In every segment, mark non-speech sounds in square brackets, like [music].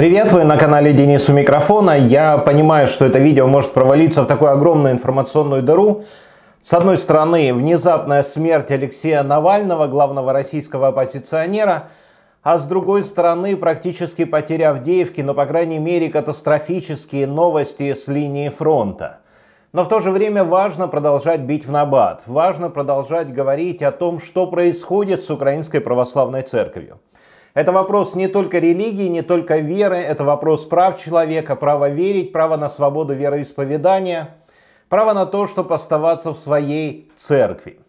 Привет, вы на канале Денис у микрофона. Я понимаю, что это видео может провалиться в такую огромную информационную дыру. С одной стороны, внезапная смерть Алексея Навального, главного российского оппозиционера, а с другой стороны, практически потеря Авдеевки, но, по крайней мере, катастрофические новости с линии фронта. Но в то же время важно продолжать бить в набат, важно продолжать говорить о том, что происходит с Украинской Православной Церковью. Это вопрос не только религии, не только веры, это вопрос прав человека, право верить, право на свободу вероисповедания, право на то, чтобы оставаться в своей церкви.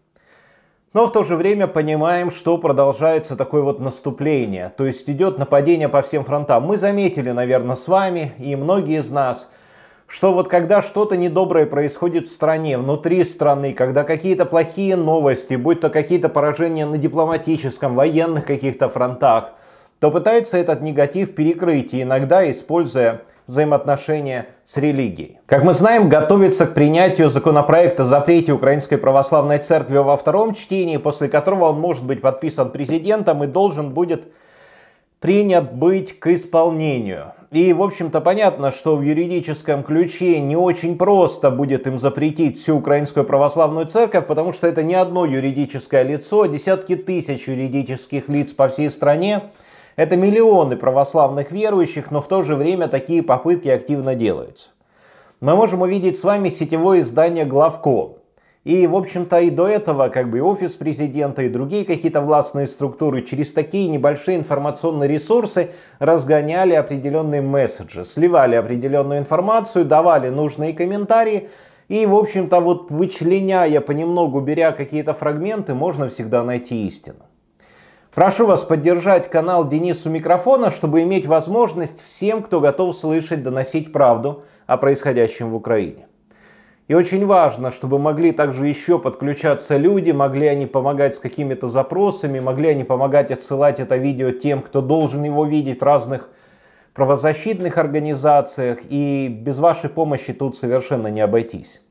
Но в то же время понимаем, что продолжается такое вот наступление, то есть идет нападение по всем фронтам. Мы заметили, наверное, с вами и многие из нас – что вот когда что-то недоброе происходит в стране, внутри страны, когда какие-то плохие новости, будь то какие-то поражения на дипломатическом, военных каких-то фронтах, то пытается этот негатив перекрыть, и иногда используя взаимоотношения с религией. Как мы знаем, готовится к принятию законопроекта о запрете Украинской Православной Церкви во втором чтении, после которого он может быть подписан президентом и должен будет принят быть к исполнению. И, в общем-то, понятно, что в юридическом ключе не очень просто будет им запретить всю Украинскую Православную Церковь, потому что это не одно юридическое лицо, а десятки тысяч юридических лиц по всей стране. Это миллионы православных верующих, но в то же время такие попытки активно делаются. Мы можем увидеть с вами сетевое издание Главком. И, в общем-то, и до этого как бы и офис президента, и другие какие-то властные структуры через такие небольшие информационные ресурсы разгоняли определенные месседжи, сливали определенную информацию, давали нужные комментарии. И, в общем-то, вот вычленяя понемногу, беря какие-то фрагменты, можно всегда найти истину. Прошу вас поддержать канал Денису Микрофона, чтобы иметь возможность всем, кто готов слышать, доносить правду о происходящем в Украине. И очень важно, чтобы могли также еще подключаться люди, могли они помогать с какими-то запросами, могли они помогать отсылать это видео тем, кто должен его видеть в разных правозащитных организациях. И без вашей помощи тут совершенно не обойтись.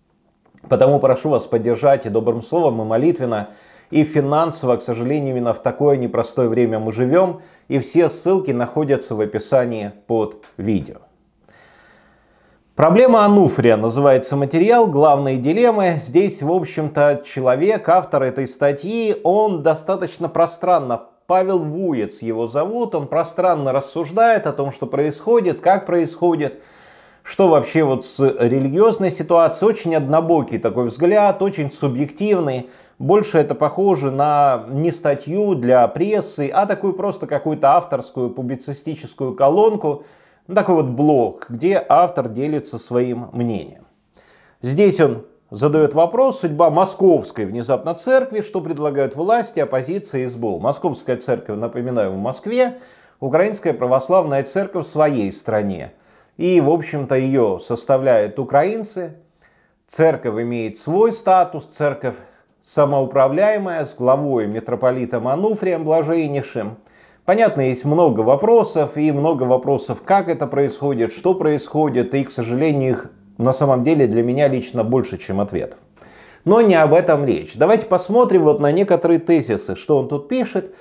Потому прошу вас поддержать и добрым словом, и молитвенно, и финансово, к сожалению, именно в такое непростое время мы живем. И все ссылки находятся в описании под видео. Проблема Ануфрия называется материал «Главные дилеммы». Здесь, в общем-то, человек, автор этой статьи, он достаточно пространно Павел Вуец его зовут, он пространно рассуждает о том, что происходит, как происходит, что вообще вот с религиозной ситуацией. Очень однобокий такой взгляд, очень субъективный. Больше это похоже на не статью для прессы, а такую просто какую-то авторскую публицистическую колонку, ну, такой вот блог, где автор делится своим мнением. Здесь он задает вопрос, судьба московской внезапно церкви, что предлагают власти, оппозиция и СБУ. Московская церковь, напоминаю, в Москве, Украинская православная церковь в своей стране. И, в общем-то, ее составляют украинцы. Церковь имеет свой статус, церковь самоуправляемая, с главой митрополитом Ануфрием Блаженнейшим – Понятно, есть много вопросов и много вопросов, как это происходит, что происходит, и, к сожалению, их на самом деле для меня лично больше, чем ответов. Но не об этом речь. Давайте посмотрим вот на некоторые тезисы, что он тут пишет.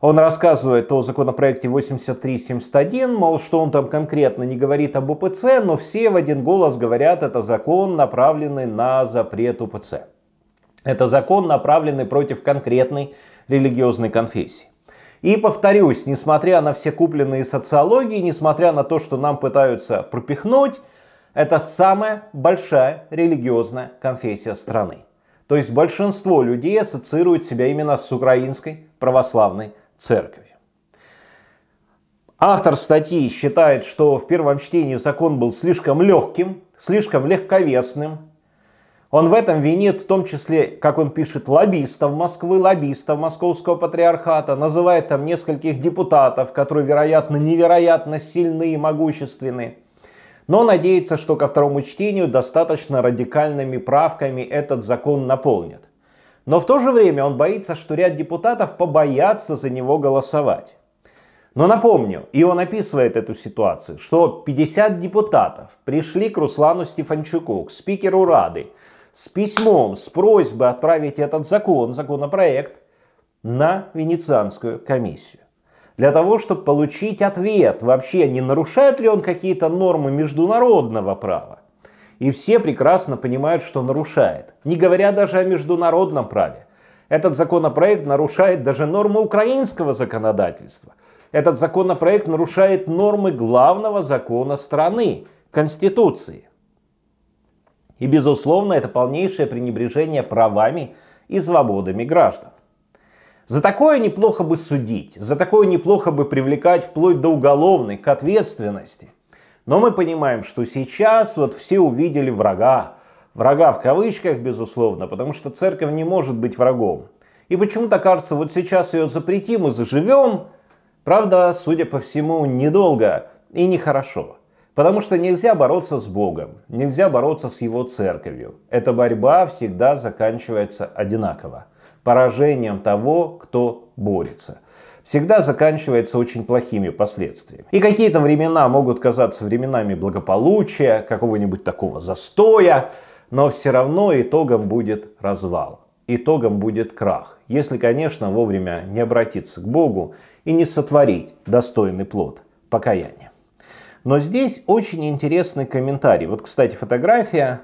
Он рассказывает о законопроекте 8371, мол, что он там конкретно не говорит об УПЦ, но все в один голос говорят, это закон, направленный на запрет УПЦ. Это закон, направленный против конкретной религиозной конфессии. И повторюсь, несмотря на все купленные социологии, несмотря на то, что нам пытаются пропихнуть, это самая большая религиозная конфессия страны. То есть большинство людей ассоциирует себя именно с украинской православной церковью. Автор статьи считает, что в первом чтении закон был слишком легким, слишком легковесным, он в этом винит в том числе, как он пишет, лоббистов Москвы, лоббистов Московского патриархата, называет там нескольких депутатов, которые, вероятно, невероятно сильны и могущественны. Но надеется, что ко второму чтению достаточно радикальными правками этот закон наполнит. Но в то же время он боится, что ряд депутатов побоятся за него голосовать. Но напомню, и он описывает эту ситуацию, что 50 депутатов пришли к Руслану Стефанчуку, к спикеру Рады, с письмом, с просьбой отправить этот закон, законопроект на Венецианскую комиссию. Для того, чтобы получить ответ вообще, не нарушает ли он какие-то нормы международного права. И все прекрасно понимают, что нарушает. Не говоря даже о международном праве. Этот законопроект нарушает даже нормы украинского законодательства. Этот законопроект нарушает нормы главного закона страны – Конституции. И, безусловно, это полнейшее пренебрежение правами и свободами граждан. За такое неплохо бы судить, за такое неплохо бы привлекать вплоть до уголовной, к ответственности. Но мы понимаем, что сейчас вот все увидели врага. Врага в кавычках, безусловно, потому что церковь не может быть врагом. И почему-то кажется, вот сейчас ее запретим и заживем. Правда, судя по всему, недолго и нехорошо. Потому что нельзя бороться с Богом, нельзя бороться с Его церковью. Эта борьба всегда заканчивается одинаково. Поражением того, кто борется. Всегда заканчивается очень плохими последствиями. И какие-то времена могут казаться временами благополучия, какого-нибудь такого застоя, но все равно итогом будет развал итогом будет крах, если, конечно, вовремя не обратиться к Богу и не сотворить достойный плод покаяния. Но здесь очень интересный комментарий. Вот, кстати, фотография.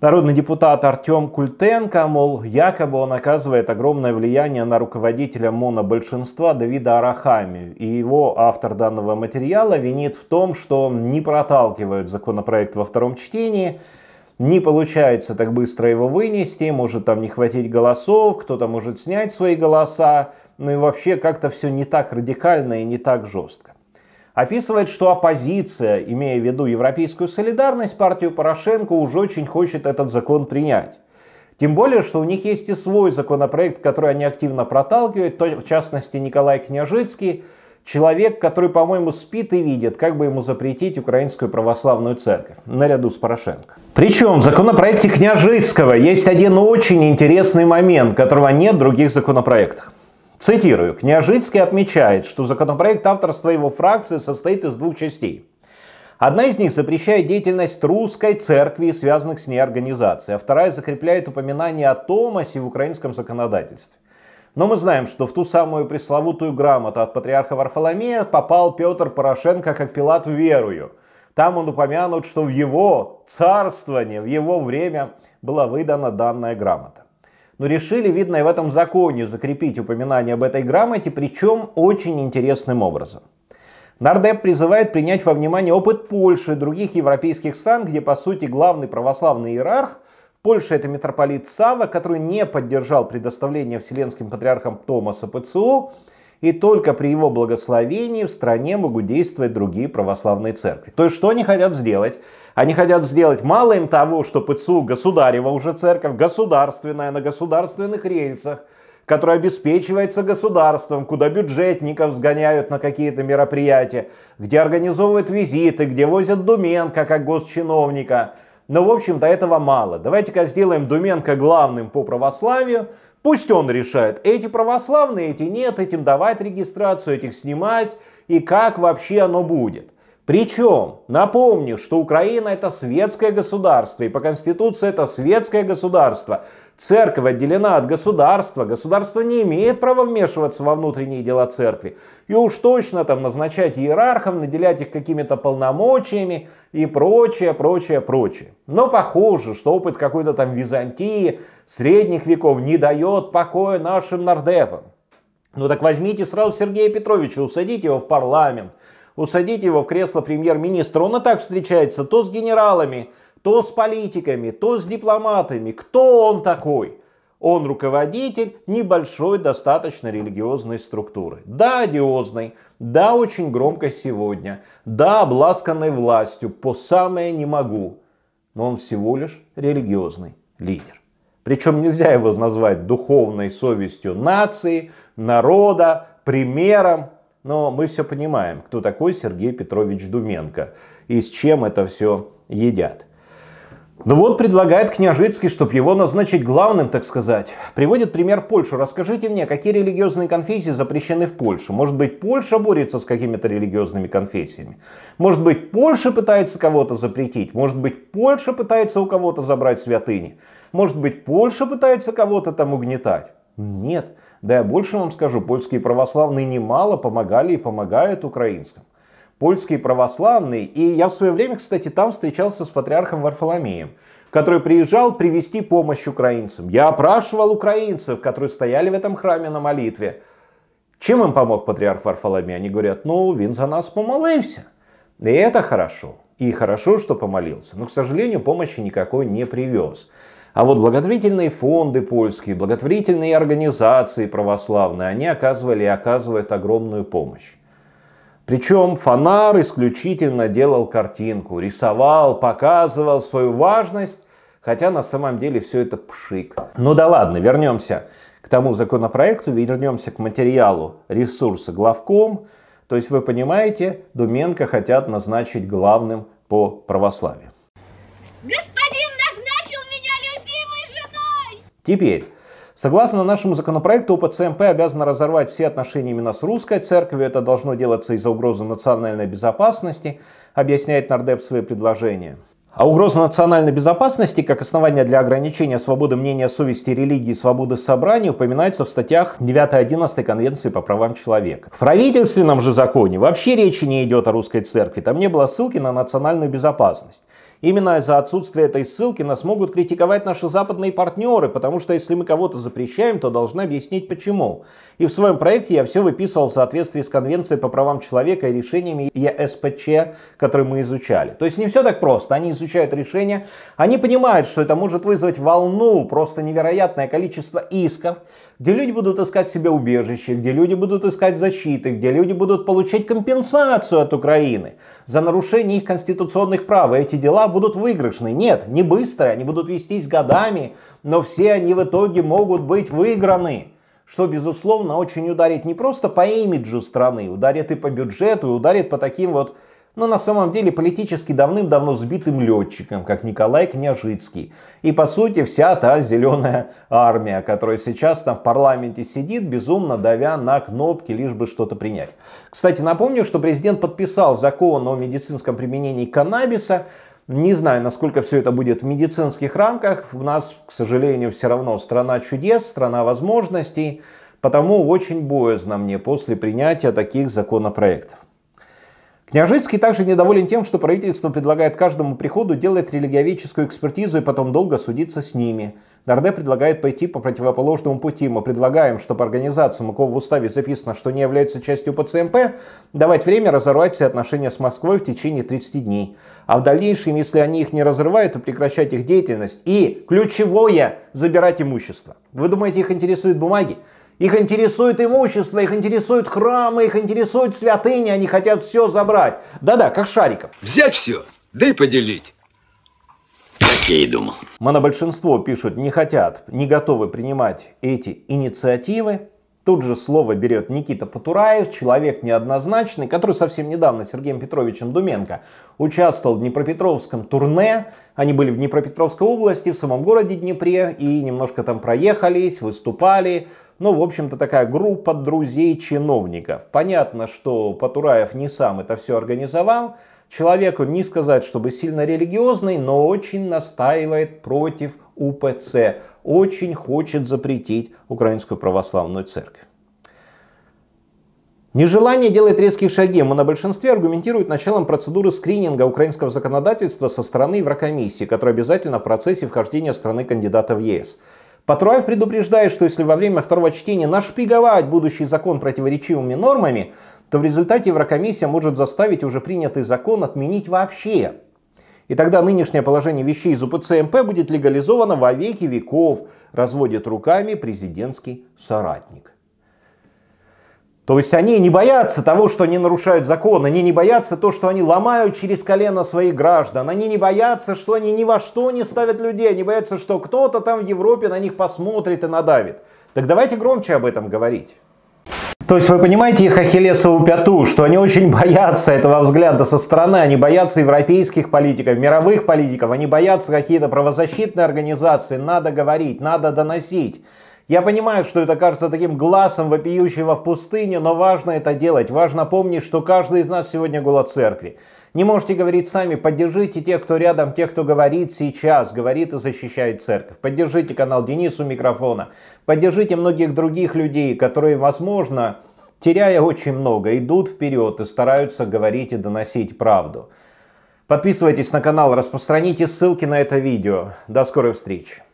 Народный депутат Артем Культенко, мол, якобы он оказывает огромное влияние на руководителя мона большинства Давида Арахами. И его автор данного материала винит в том, что не проталкивают законопроект во втором чтении, не получается так быстро его вынести, может там не хватить голосов, кто-то может снять свои голоса, ну и вообще как-то все не так радикально и не так жестко описывает, что оппозиция, имея в виду европейскую солидарность, партию Порошенко уже очень хочет этот закон принять. Тем более, что у них есть и свой законопроект, который они активно проталкивают, в частности Николай Княжицкий, человек, который, по-моему, спит и видит, как бы ему запретить Украинскую Православную Церковь, наряду с Порошенко. Причем в законопроекте Княжицкого есть один очень интересный момент, которого нет в других законопроектах. Цитирую, Княжицкий отмечает, что законопроект авторства его фракции состоит из двух частей. Одна из них запрещает деятельность русской церкви и связанных с ней организаций, а вторая закрепляет упоминание о Томасе в украинском законодательстве. Но мы знаем, что в ту самую пресловутую грамоту от патриарха Варфоломея попал Петр Порошенко как пилат в верую. Там он упомянут, что в его царствование, в его время была выдана данная грамота но решили, видно, и в этом законе закрепить упоминание об этой грамоте, причем очень интересным образом. Нардеп призывает принять во внимание опыт Польши и других европейских стран, где, по сути, главный православный иерарх Польша это митрополит Сава, который не поддержал предоставление вселенским патриархам Томаса ПЦУ, и только при его благословении в стране могут действовать другие православные церкви. То есть что они хотят сделать? Они хотят сделать мало им того, что ПЦУ государева уже церковь, государственная, на государственных рельсах, которая обеспечивается государством, куда бюджетников сгоняют на какие-то мероприятия, где организовывают визиты, где возят Думенко как госчиновника – но, в общем-то, этого мало. Давайте-ка сделаем Думенко главным по православию, Пусть он решает, эти православные, эти нет, этим давать регистрацию, этих снимать, и как вообще оно будет. Причем, напомню, что Украина это светское государство, и по Конституции это светское государство. Церковь отделена от государства, государство не имеет права вмешиваться во внутренние дела церкви. И уж точно там назначать иерархов, наделять их какими-то полномочиями и прочее, прочее, прочее. Но похоже, что опыт какой-то там Византии, средних веков не дает покоя нашим нардепам. Ну так возьмите сразу Сергея Петровича, усадите его в парламент усадить его в кресло премьер-министра. Он и так встречается то с генералами, то с политиками, то с дипломатами. Кто он такой? Он руководитель небольшой достаточно религиозной структуры. Да, одиозной, да, очень громко сегодня, да, обласканной властью, по самое не могу. Но он всего лишь религиозный лидер. Причем нельзя его назвать духовной совестью нации, народа, примером но мы все понимаем, кто такой Сергей Петрович Думенко и с чем это все едят. Ну вот предлагает Княжицкий, чтобы его назначить главным, так сказать. Приводит пример в Польшу. Расскажите мне, какие религиозные конфессии запрещены в Польше? Может быть, Польша борется с какими-то религиозными конфессиями? Может быть, Польша пытается кого-то запретить? Может быть, Польша пытается у кого-то забрать святыни? Может быть, Польша пытается кого-то там угнетать? Нет. Да я больше вам скажу, польские православные немало помогали и помогают украинским. Польские православные, и я в свое время, кстати, там встречался с патриархом Варфоломеем, который приезжал привести помощь украинцам. Я опрашивал украинцев, которые стояли в этом храме на молитве. Чем им помог патриарх Варфоломей? Они говорят, ну, він за нас помолился". И это хорошо. И хорошо, что помолился. Но, к сожалению, помощи никакой не привез. А вот благотворительные фонды польские, благотворительные организации православные, они оказывали и оказывают огромную помощь. Причем Фонар исключительно делал картинку, рисовал, показывал свою важность, хотя на самом деле все это пшик. Ну да ладно, вернемся к тому законопроекту, вернемся к материалу ресурса главком. То есть вы понимаете, Думенко хотят назначить главным по православию. Теперь, Согласно нашему законопроекту, УПЦМП обязана разорвать все отношения именно с русской церковью. Это должно делаться из-за угрозы национальной безопасности, объясняет Нардеп свои предложения. А угроза национальной безопасности как основание для ограничения свободы мнения, совести, религии и свободы собраний упоминается в статьях 9-11 Конвенции по правам человека. В правительственном же законе вообще речи не идет о русской церкви, там не было ссылки на национальную безопасность. Именно из-за отсутствия этой ссылки нас могут критиковать наши западные партнеры, потому что если мы кого-то запрещаем, то должны объяснить почему. И в своем проекте я все выписывал в соответствии с Конвенцией по правам человека и решениями ЕСПЧ, которые мы изучали. То есть не все так просто, они изучали изучают решения, они понимают, что это может вызвать волну, просто невероятное количество исков, где люди будут искать себе убежище, где люди будут искать защиты, где люди будут получать компенсацию от Украины за нарушение их конституционных прав. И эти дела будут выигрышны. Нет, не быстро, они будут вестись годами, но все они в итоге могут быть выиграны что, безусловно, очень ударит не просто по имиджу страны, ударит и по бюджету, и ударит по таким вот но на самом деле политически давным-давно сбитым летчиком, как Николай Княжицкий. И по сути вся та зеленая армия, которая сейчас там в парламенте сидит, безумно давя на кнопки, лишь бы что-то принять. Кстати, напомню, что президент подписал закон о медицинском применении каннабиса, не знаю, насколько все это будет в медицинских рамках. У нас, к сожалению, все равно страна чудес, страна возможностей. Потому очень боязно мне после принятия таких законопроектов. Княжицкий также недоволен тем, что правительство предлагает каждому приходу делать религиоведческую экспертизу и потом долго судиться с ними. Дарде предлагает пойти по противоположному пути. Мы предлагаем, чтобы организациям, у кого в уставе записано, что не является частью ПЦМП, давать время разорвать все отношения с Москвой в течение 30 дней. А в дальнейшем, если они их не разрывают, то прекращать их деятельность. И, ключевое, забирать имущество. Вы думаете, их интересуют бумаги? Их интересует имущество, их интересуют храмы, их интересуют святыни, они хотят все забрать. Да-да, как Шариков. Взять все, да и поделить. Как я и думал. Монобольшинство пишут, не хотят, не готовы принимать эти инициативы. Тут же слово берет Никита Патураев, человек неоднозначный, который совсем недавно Сергеем Петровичем Думенко участвовал в Днепропетровском турне. Они были в Днепропетровской области, в самом городе Днепре, и немножко там проехались, выступали. Ну, в общем-то, такая группа друзей чиновников. Понятно, что Патураев не сам это все организовал. Человеку не сказать, чтобы сильно религиозный, но очень настаивает против УПЦ. Очень хочет запретить Украинскую Православную Церковь. Нежелание делать резких шаги мы на большинстве аргументирует началом процедуры скрининга украинского законодательства со стороны Еврокомиссии, которая обязательно в процессе вхождения страны кандидата в ЕС. Патруаев предупреждает, что если во время второго чтения нашпиговать будущий закон противоречивыми нормами, то в результате Еврокомиссия может заставить уже принятый закон отменить вообще. И тогда нынешнее положение вещей из УПЦМП будет легализовано во веки веков, разводит руками президентский соратник. То есть они не боятся того, что они нарушают закон, они не боятся то, что они ломают через колено своих граждан, они не боятся, что они ни во что не ставят людей, они боятся, что кто-то там в Европе на них посмотрит и надавит. Так давайте громче об этом говорить. То есть вы понимаете их ахиллесову пяту, что они очень [laughs] боятся этого взгляда со стороны, они боятся европейских политиков, мировых политиков, они боятся какие-то правозащитные организации, надо говорить, надо доносить. Я понимаю, что это кажется таким глазом вопиющего в пустыне, но важно это делать. Важно помнить, что каждый из нас сегодня голод церкви. Не можете говорить сами, поддержите тех, кто рядом, тех, кто говорит сейчас, говорит и защищает церковь. Поддержите канал Денису микрофона. Поддержите многих других людей, которые, возможно, теряя очень много, идут вперед и стараются говорить и доносить правду. Подписывайтесь на канал, распространите ссылки на это видео. До скорой встречи.